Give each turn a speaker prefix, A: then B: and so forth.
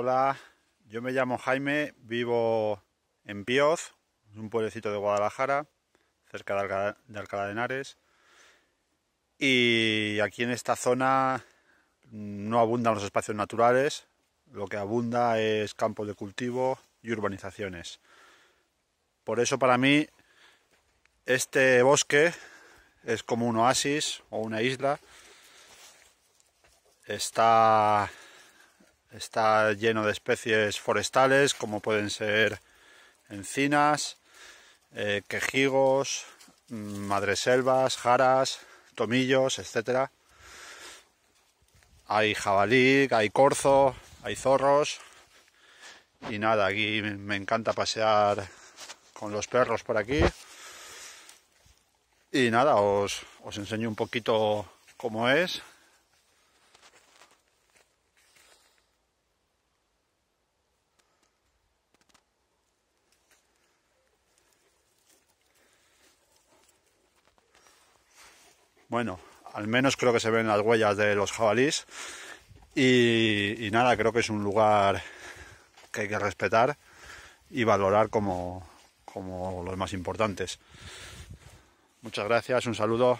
A: Hola, yo me llamo Jaime, vivo en Píoz, un pueblecito de Guadalajara, cerca de Alcalá de, Alcalá Henares. Y aquí en esta zona no abundan los espacios naturales, lo que abunda es campos de cultivo y urbanizaciones. Por eso para mí este bosque es como un oasis o una isla. Está Está lleno de especies forestales como pueden ser encinas, eh, quejigos, mm, madreselvas, jaras, tomillos, etc. Hay jabalí, hay corzo, hay zorros. Y nada, aquí me encanta pasear con los perros por aquí. Y nada, os, os enseño un poquito cómo es Bueno, al menos creo que se ven las huellas de los jabalís. Y, nada, creo que es un lugar que hay que respetar y valorar como los más importantes. Muchas gracias, un saludo.